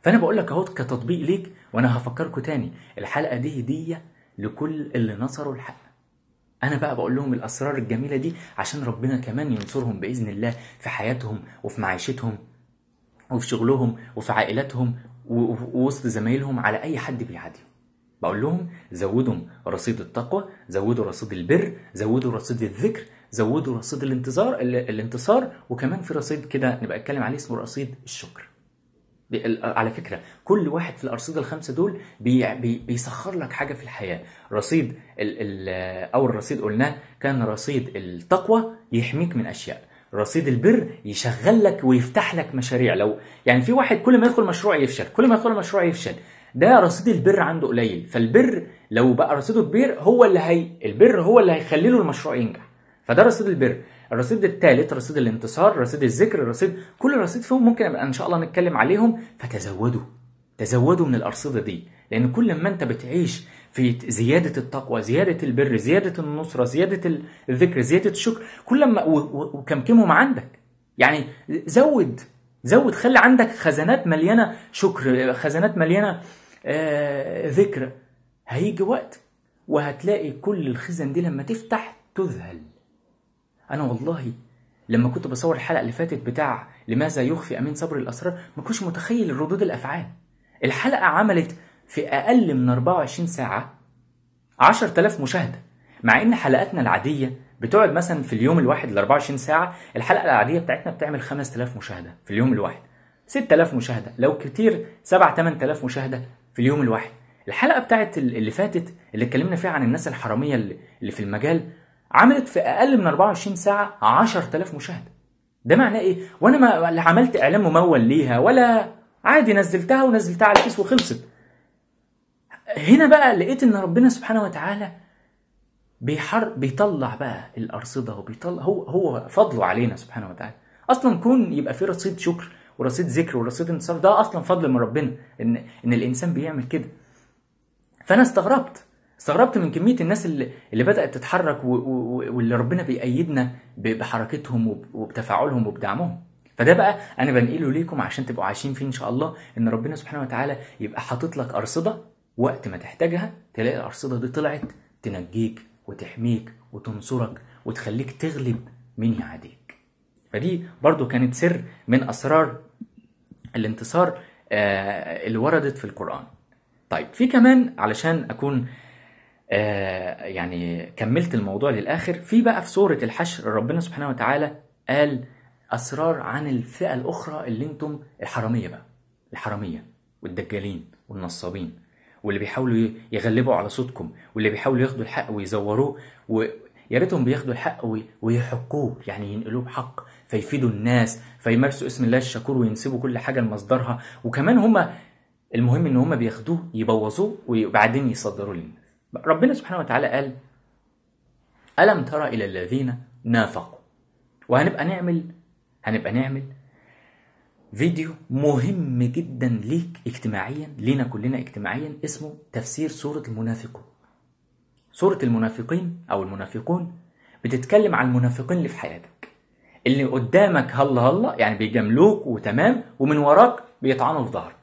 فانا بقول لك اهو كتطبيق ليك وانا هفكركم تاني الحلقه دي هديه لكل اللي نصروا الحق انا بقى بقول لهم الاسرار الجميله دي عشان ربنا كمان ينصرهم باذن الله في حياتهم وفي معيشتهم وفي شغلهم وفي عائلاتهم ووسط زمايلهم على اي حد بيعاديهم بقول لهم زودوا رصيد التقوى زودوا رصيد البر زودوا رصيد الذكر زودوا رصيد الانتظار الانتصار وكمان في رصيد كده نبقى نتكلم عليه اسمه رصيد الشكر على فكره كل واحد في الارصده الخمسه دول بيسخر لك حاجه في الحياه رصيد الـ الـ اول رصيد قلناه كان رصيد التقوى يحميك من اشياء رصيد البر يشغل لك ويفتح لك مشاريع لو يعني في واحد كل ما يدخل مشروع يفشل كل ما يدخل مشروع يفشل ده رصيد البر عنده قليل فالبر لو بقى رصيده كبير هو اللي هي البر هو اللي هيخلي له المشروع ينجح فده رصيد البر الرصيد الثالث رصيد الانتصار رصيد الذكر رصيد كل رصيد فيهم ممكن ابقى ان شاء الله نتكلم عليهم فتزودوا تزودوا من الارصده دي لان كل ما انت بتعيش في زياده التقوى زياده البر زياده النصره زياده الذكر زياده الشكر كل ما وكمكمهم عندك يعني زود زود خلي عندك خزانات مليانه شكر خزانات مليانه آه، ذكر هيجي وقت وهتلاقي كل الخزن دي لما تفتح تذهل انا والله لما كنت بصور الحلقه اللي فاتت بتاع لماذا يخفي امين صبري الاسرار ما كنتش متخيل ردود الافعال الحلقه عملت في اقل من 24 ساعه 10000 مشاهده مع ان حلقاتنا العاديه بتقعد مثلا في اليوم الواحد ل 24 ساعه الحلقه العاديه بتاعتنا بتعمل 5000 مشاهده في اليوم الواحد 6000 مشاهده لو كتير 7 8000 مشاهده في اليوم الواحد الحلقه بتاعت اللي فاتت اللي اتكلمنا فيها عن الناس الحراميه اللي في المجال عملت في اقل من 24 ساعه 10000 مشاهده ده معناه ايه وانا ما لا عملت اعلان ممول ليها ولا عادي نزلتها ونزلتها على الفيس وخلصت هنا بقى لقيت ان ربنا سبحانه وتعالى بيحر بيطلع بقى الارصده وبيطلع هو هو فضله علينا سبحانه وتعالى اصلا كون يبقى في رصيد شكر ورصيد ذكر ورصيد انتصار ده اصلا فضل من ربنا ان ان الانسان بيعمل كده فانا استغربت استغربت من كميه الناس اللي, اللي بدات تتحرك واللي ربنا بيأيدنا بحركتهم وبتفاعلهم وبدعمهم فده بقى انا بنقله ليكم عشان تبقوا عايشين فيه ان شاء الله ان ربنا سبحانه وتعالى يبقى حاطط لك ارصده وقت ما تحتاجها تلاقي الارصده دي طلعت تنجيك وتحميك وتنصرك وتخليك تغلب من يعاديك فدي برضو كانت سر من اسرار الانتصار آه، اللي وردت في القران طيب في كمان علشان اكون آه، يعني كملت الموضوع للآخر في بقى في سورة الحشر ربنا سبحانه وتعالى قال أسرار عن الفئة الأخرى اللي أنتم الحرامية بقى الحرامية والدجالين والنصابين واللي بيحاولوا يغلبوا على صوتكم واللي بيحاولوا ياخدوا الحق ويزوروه ويا ريتهم بياخدوا الحق ويحقوه يعني ينقلوه بحق فيفيدوا الناس فيمارسوا اسم الله الشكور وينسبوا كل حاجه لمصدرها وكمان هما المهم ان هما بياخدوه يبوظوه وبعدين يصدروه للناس ربنا سبحانه وتعالى قال ألم ترى إلى الذين نافقوا وهنبقى نعمل هنبقى نعمل فيديو مهم جدا ليك اجتماعيا لينا كلنا اجتماعيا اسمه تفسير سورة المنافقون سورة المنافقين أو المنافقون بتتكلم عن المنافقين اللي في حياتك اللي قدامك هلا هلا يعني بيجاملوك وتمام ومن وراك بيطعنوا في ظهرك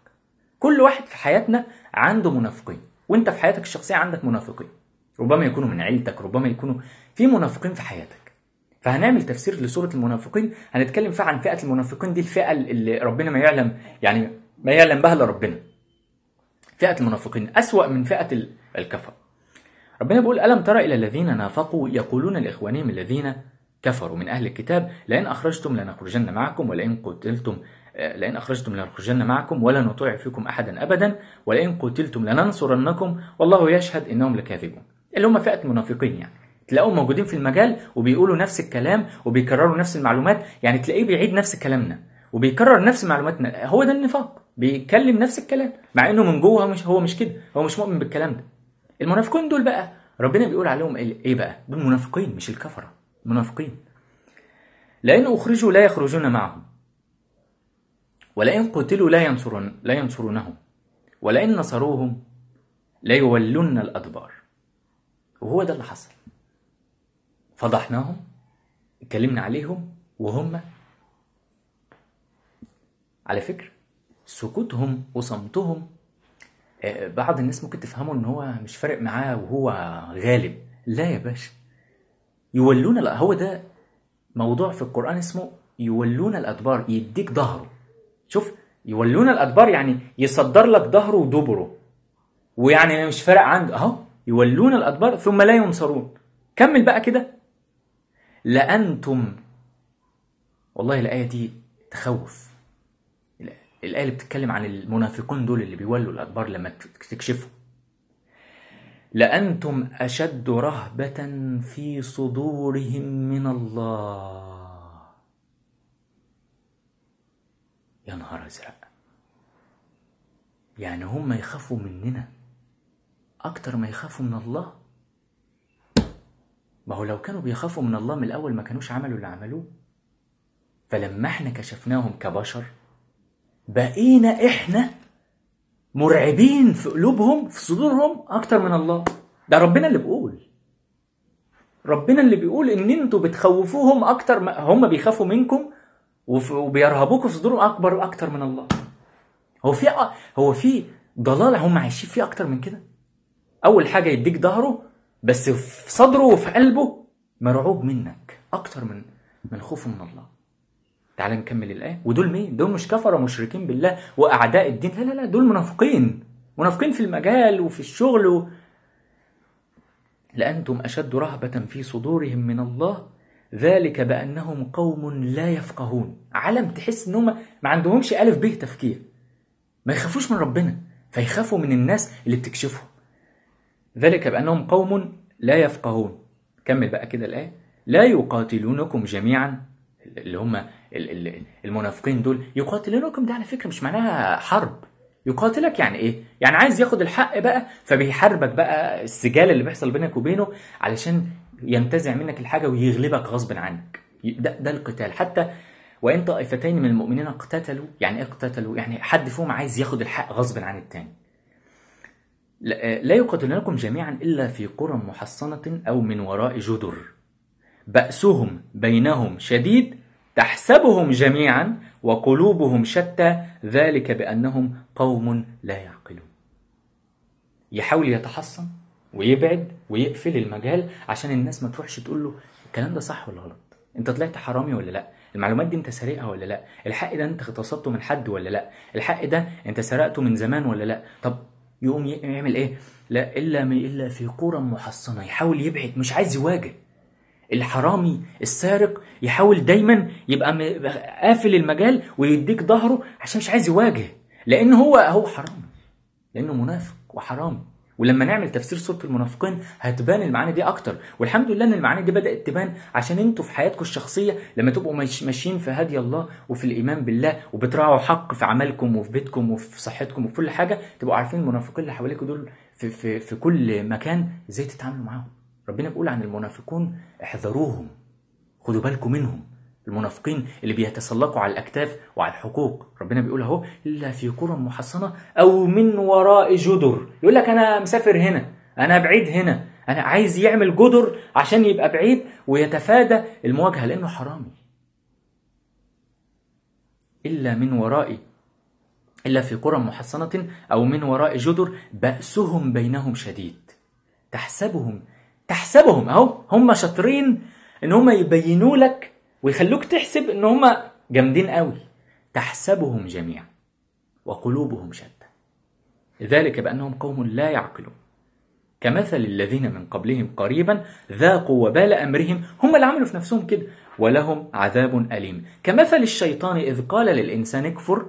كل واحد في حياتنا عنده منافقين وانت في حياتك الشخصيه عندك منافقين ربما يكونوا من عيلتك ربما يكونوا في منافقين في حياتك فهنعمل تفسير لصوره المنافقين هنتكلم فيها عن فئه المنافقين دي الفئه اللي ربنا ما يعلم يعني ما يعلم بها الا ربنا فئه المنافقين اسوا من فئه الكفر ربنا بيقول ألم ترى إلى الذين نافقوا يقولون لإخوانهم الذين كفروا من أهل الكتاب لئن أخرجتم لنخرجن معكم ولئن قتلتم لئن أخرجتم لنخرجن معكم ولا نطيع فيكم أحدا أبدا ولئن قتلتم لننصرنكم والله يشهد إنهم لكاذبون اللي هم فئة منافقين يعني تلاقوهم موجودين في المجال وبيقولوا نفس الكلام وبيكرروا نفس المعلومات يعني تلاقيه بيعيد نفس كلامنا وبيكرر نفس معلوماتنا هو ده النفاق بيتكلم نفس الكلام مع انه من جوه مش هو مش كده هو مش مؤمن بالكلام ده المنافقين دول بقى ربنا بيقول عليهم إيه-, ايه بقى دول منافقين مش الكفره منافقين لان اخرجوا لا يخرجون معهم ولئن قتلوا لا ينصرون لا ينصرونهم ولئن نصروهم لا يولون الأدبار وهو ده اللي حصل فضحناهم اتكلمنا عليهم وهم على فكرة سكوتهم وصمتهم آه، بعض الناس ممكن تفهموا ان هو مش فارق معاه وهو غالب لا يا باشا يولون هو ده موضوع في القرآن اسمه يولون الأدبار يديك ظهره شوف يولون الادبار يعني يصدر لك ظهره ودبره ويعني مش فارق عنده اهو يولون الادبار ثم لا ينصرون كمل بقى كده لانتم والله الايه دي تخوف الايه اللي بتتكلم عن المنافقون دول اللي بيولوا الادبار لما تكشفهم لانتم اشد رهبه في صدورهم من الله يا نهار ازرق يعني هم يخافوا مننا اكتر ما يخافوا من الله ما هو لو كانوا بيخافوا من الله من الاول ما كانوش عملوا اللي عملوه فلما احنا كشفناهم كبشر بقينا احنا مرعبين في قلوبهم في صدورهم اكتر من الله ده ربنا اللي بيقول ربنا اللي بيقول ان انتوا بتخوفوهم اكتر ما هم بيخافوا منكم وبيرهبوك في صدورهم اكبر واكتر من الله هو في هو في ضلال هم عايشين فيه اكتر من كده اول حاجه يديك ظهره بس في صدره وفي قلبه مرعوب منك اكتر من من خوفه من الله تعال نكمل الايه ودول مين دول مش كفره مشركين بالله واعداء الدين لا لا لا دول منافقين منافقين في المجال وفي الشغل و... لانتم اشد رهبه في صدورهم من الله ذلك بأنهم قوم لا يفقهون علم تحس إنهم ما عندهمش ألف به تفكير ما يخافوش من ربنا فيخافوا من الناس اللي بتكشفهم ذلك بأنهم قوم لا يفقهون كمل بقى كده الآية لا يقاتلونكم جميعا اللي هم المنافقين دول يقاتلونكم ده على فكرة مش معناها حرب يقاتلك يعني ايه؟ يعني عايز ياخد الحق بقى فبيحاربك بقى السجال اللي بيحصل بينك وبينه علشان ينتزع منك الحاجة ويغلبك غصب عنك ده, ده القتال حتى وإن طائفتين من المؤمنين اقتتلوا يعني إيه اقتتلوا يعني حد فيهم عايز ياخد الحق غصب عن التاني لا يقاتلونكم جميعا إلا في قرى محصنة أو من وراء جدر بأسهم بينهم شديد تحسبهم جميعا وقلوبهم شتى ذلك بأنهم قوم لا يعقلون يحاول يتحصن ويبعد ويقفل المجال عشان الناس ما تروحش تقول له الكلام ده صح ولا غلط انت طلعت حرامي ولا لا المعلومات دي انت سارقها ولا لا الحق ده انت اغتصبته من حد ولا لا الحق ده انت سرقته من زمان ولا لا طب يقوم يعمل ايه لا الا الا في قرى محصنه يحاول يبعد مش عايز يواجه الحرامي السارق يحاول دايما يبقى قافل المجال ويديك ظهره عشان مش عايز يواجه لان هو هو حرامي لانه منافق وحرامي ولما نعمل تفسير سوره المنافقين هتبان المعاني دي اكتر والحمد لله ان المعاني دي بدات تبان عشان انتوا في حياتكم الشخصيه لما تبقوا ماشيين في هدي الله وفي الايمان بالله وبتراعوا حق في عملكم وفي بيتكم وفي صحتكم وفي كل حاجه تبقوا عارفين المنافقين اللي حواليكم دول في, في, في كل مكان ازاي تتعاملوا معاهم ربنا بيقول عن المنافقون احذروهم خدوا بالكم منهم المنافقين اللي بيتسلقوا على الأكتاف وعلى الحقوق ربنا بيقول أهو إلا في قرى محصنة أو من وراء جدر يقول لك أنا مسافر هنا أنا بعيد هنا أنا عايز يعمل جدر عشان يبقى بعيد ويتفادى المواجهة لأنه حرامي إلا من وراء إلا في قرى محصنة أو من وراء جدر بأسهم بينهم شديد تحسبهم تحسبهم أهو هم شاطرين إن هم يبينوا لك ويخلوك تحسب ان هما جامدين قوي تحسبهم جميعا وقلوبهم شتى ذلك بانهم قوم لا يعقلون كمثل الذين من قبلهم قريبا ذاقوا وبال امرهم هم اللي عملوا في نفسهم كده ولهم عذاب اليم كمثل الشيطان اذ قال للانسان اكفر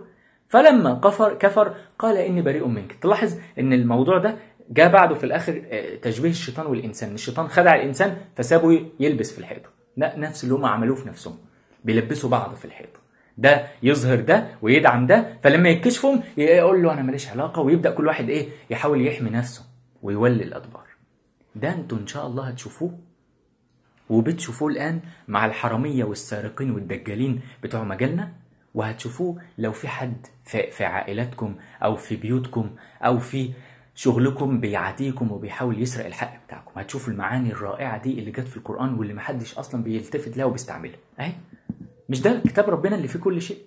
فلما كفر كفر قال اني بريء منك تلاحظ ان الموضوع ده جاء بعده في الاخر آه، تشبيه الشيطان والانسان الشيطان خدع الانسان فسابه يلبس في الحيطه لا نفس اللي هم عملوه في نفسهم بيلبسوا بعض في الحيطه ده يظهر ده ويدعم ده فلما يتكشفهم يقول له انا ماليش علاقه ويبدا كل واحد ايه يحاول يحمي نفسه ويولي الادبار ده انتوا ان شاء الله هتشوفوه وبتشوفوه الان مع الحراميه والسارقين والدجالين بتوع مجالنا وهتشوفوه لو في حد في عائلاتكم او في بيوتكم او في شغلكم بيعاديكم وبيحاول يسرق الحق بتاعكم هتشوفوا المعاني الرائعه دي اللي جت في القران واللي محدش اصلا بيلتفت لها وبيستعملها اهي مش ده كتاب ربنا اللي فيه كل شيء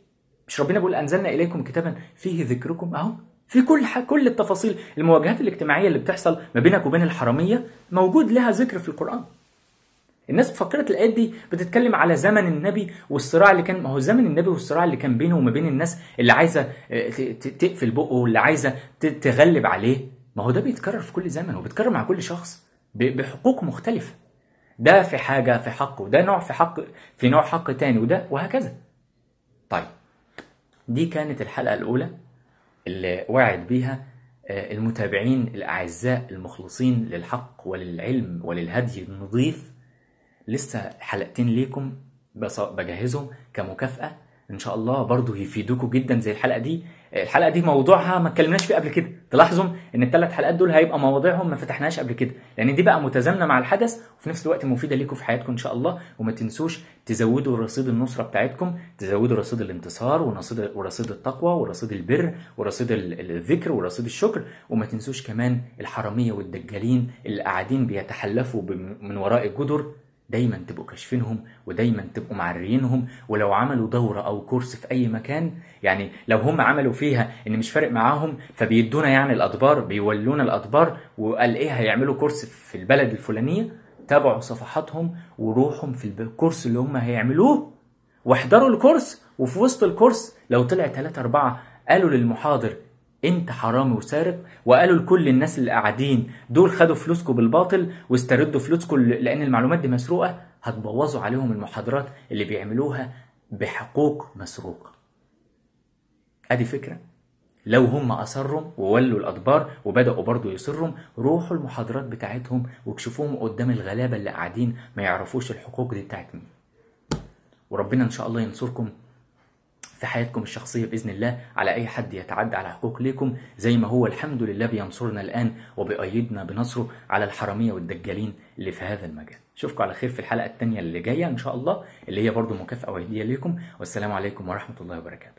مش ربنا بيقول انزلنا اليكم كتابا فيه ذكركم اهو في كل كل التفاصيل المواجهات الاجتماعيه اللي بتحصل ما بينك وبين الحراميه موجود لها ذكر في القران الناس فكرت الآيات دي بتتكلم على زمن النبي والصراع اللي كان ما هو زمن النبي والصراع اللي كان بينه وما بين الناس اللي عايزة آه، تقفل بقه واللي عايزة تغلب عليه ما هو ده بيتكرر في كل زمن وبيتكرر مع كل شخص بحقوق مختلفة ده في حاجة في حقه وده نوع في حق في نوع حق تاني وده وهكذا طيب دي كانت الحلقة الأولى اللي وعد بيها آه، المتابعين الأعزاء المخلصين للحق وللعلم وللهدي النظيف لسه حلقتين ليكم بجهزهم كمكافأة إن شاء الله برضو يفيدوكم جدا زي الحلقة دي الحلقه دي موضوعها ما اتكلمناش فيه قبل كده تلاحظوا ان الثلاث حلقات دول هيبقى مواضيعهم ما فتحناش قبل كده لان دي بقى متزامنه مع الحدث وفي نفس الوقت مفيده ليكم في حياتكم ان شاء الله وما تنسوش تزودوا رصيد النصره بتاعتكم تزودوا رصيد الانتصار ورصيد ورصيد التقوى ورصيد البر ورصيد الذكر ورصيد الشكر وما تنسوش كمان الحراميه والدجالين اللي قاعدين بيتحلفوا من وراء الجدر دايما تبقوا كاشفينهم ودايما تبقوا معريينهم ولو عملوا دورة أو كورس في أي مكان يعني لو هم عملوا فيها إن مش فارق معاهم فبيدونا يعني الأدبار بيولونا الأدبار وقال إيه هيعملوا كورس في البلد الفلانية تابعوا صفحاتهم وروحهم في الكورس اللي هم هيعملوه واحضروا الكورس وفي وسط الكورس لو طلع ثلاثة أربعة قالوا للمحاضر انت حرامي وسارق وقالوا لكل الناس اللي قاعدين دول خدوا فلوسكم بالباطل واستردوا فلوسكم لان المعلومات دي مسروقه هتبوظوا عليهم المحاضرات اللي بيعملوها بحقوق مسروقه ادي فكره لو هم اصروا وولوا الادبار وبداوا برضه يصروا روحوا المحاضرات بتاعتهم واكشفوهم قدام الغلابه اللي قاعدين ما يعرفوش الحقوق دي بتاعت مين وربنا ان شاء الله ينصركم في حياتكم الشخصية بإذن الله على أي حد يتعدى على حقوق ليكم زي ما هو الحمد لله بينصرنا الآن وبيأيدنا بنصره على الحرامية والدجالين اللي في هذا المجال أشوفكم على خير في الحلقة التانية اللي جاية إن شاء الله اللي هي برضو مكافأة وهدية ليكم والسلام عليكم ورحمة الله وبركاته